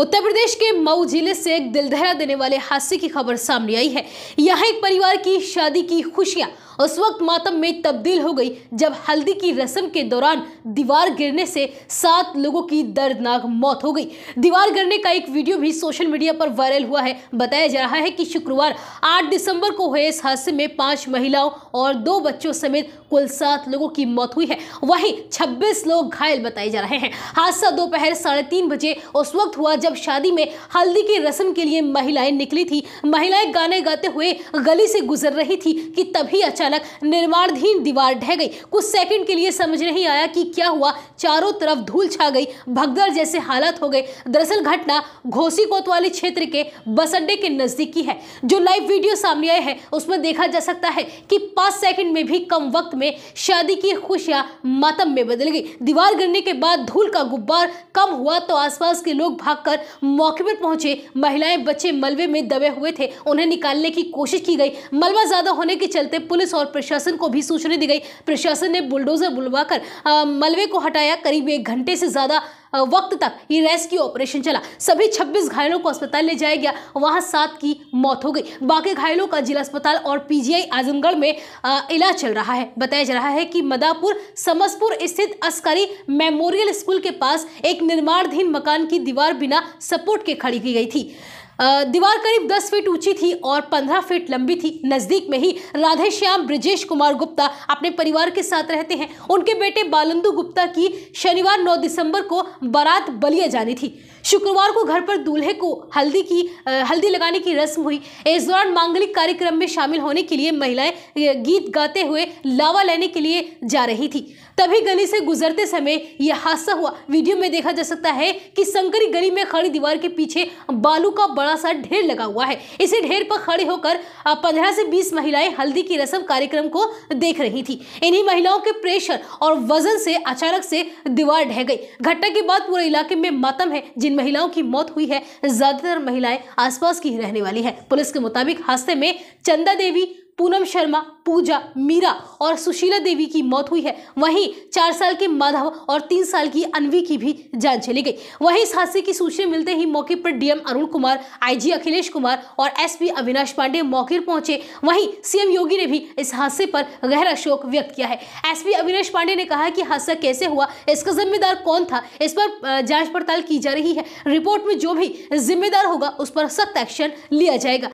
उत्तर प्रदेश के मऊ जिले से एक दिल दहरा देने वाले हादसे की खबर सामने आई है यहाँ एक परिवार की शादी की खुशियां उस वक्त मातम में तब्दील हो गई जब हल्दी की रस्म के दौरान दीवार गिरने से सात लोगों की दर्दनाक मौत हो गई दीवार गिरने का एक वीडियो भी सोशल मीडिया पर वायरल हुआ है बताया जा रहा है कि शुक्रवार 8 दिसंबर को हुए इस हादसे में पांच महिलाओं और दो बच्चों समेत कुल सात लोगों की मौत हुई है वहीं छब्बीस लोग घायल बताए जा रहे हैं हादसा दोपहर साढ़े तीन बजे उस वक्त हुआ जब शादी में हल्दी की रस्म के लिए महिलाएं निकली थी महिलाएं गाने गाते हुए गली से गुजर रही थी कि तभी अचानक अचानक निर्माणधीन दीवार ढह गई कुछ सेकंड के लिए समझ नहीं आया कि क्या हुआ चारों तरफ धूल छा गई भगदड़ जैसे हालात हो गए दरअसल घटना घोसी कोतवाली क्षेत्र के बस अड्डे के नजदीक की है जो लाइव वीडियो सामने आए हैं उसमें देखा जा सकता है कि पांच सेकंड में भी कम वक्त में शादी की खुशियां मातम में बदल गई दीवार गिरने के बाद धूल का गुब्बार कम हुआ तो आसपास के लोग भागकर मौके पर पहुंचे महिलाएं बच्चे मलबे में दबे हुए थे उन्हें निकालने की कोशिश की गई मलबा ज़्यादा होने के चलते पुलिस और प्रशासन को भी सूचना दी गई प्रशासन ने बुलडोजर बुलवाकर मलबे को हटाया करीब एक घंटे से ज़्यादा वक्त तक ये रेस्क्यू ऑपरेशन चला सभी 26 घायलों को अस्पताल ले जाया गया वहां सात की मौत हो गई बाकी घायलों का जिला अस्पताल और पीजीआई आजमगढ़ में इलाज चल रहा है बताया जा रहा है कि मदापुर समसपुर स्थित अस्करी मेमोरियल स्कूल के पास एक निर्माणधीन मकान की दीवार बिना सपोर्ट के खड़ी की गई थी दीवार करीब 10 फीट ऊंची थी और 15 फीट लंबी थी नज़दीक में ही राधेश्याम ब्रजेश कुमार गुप्ता अपने परिवार के साथ रहते हैं उनके बेटे बालंदू गुप्ता की शनिवार 9 दिसंबर को बारात बलिया जानी थी शुक्रवार को घर पर दूल्हे को हल्दी की हल्दी लगाने की रस्म हुई इस दौरान मांगलिक कार्यक्रम में शामिल होने के लिए महिलाएं गीत गाते हुए लावा लेने के लिए जा रही थी तभी गली से गुजरते समय यह हादसा हुआ वीडियो में देखा जा सकता है कि संकरी गली में खड़ी दीवार के पीछे बालू का बड़ा बड़ा सा ढेर लगा हुआ है इसी ढेर पर खड़े होकर पंद्रह से बीस महिलाएं हल्दी की रस्म कार्यक्रम को देख रही थी इन्हीं महिलाओं के प्रेशर और वजन से अचानक से दीवार ढह गई घटना के बाद पूरे इलाके में मातम है जिन महिलाओं की मौत हुई है ज्यादातर महिलाएं आसपास की रहने वाली है पुलिस के मुताबिक हादसे में चंदा देवी पूनम शर्मा पूजा मीरा और सुशीला देवी की मौत हुई है वहीं चार साल के माधव और तीन साल की अनवी की भी जान चली गई वहीं इस हादसे की सूचना मिलते ही मौके पर डीएम अरुण कुमार आईजी अखिलेश कुमार और एसपी अविनाश पांडे मौके पर पहुंचे वहीं सीएम योगी ने भी इस हादसे पर गहरा शोक व्यक्त किया है एस अविनाश पांडे ने कहा कि हादसा कैसे हुआ इसका जिम्मेदार कौन था इस पर जाँच पड़ताल की जा रही है रिपोर्ट में जो भी जिम्मेदार होगा उस पर सख्त एक्शन लिया जाएगा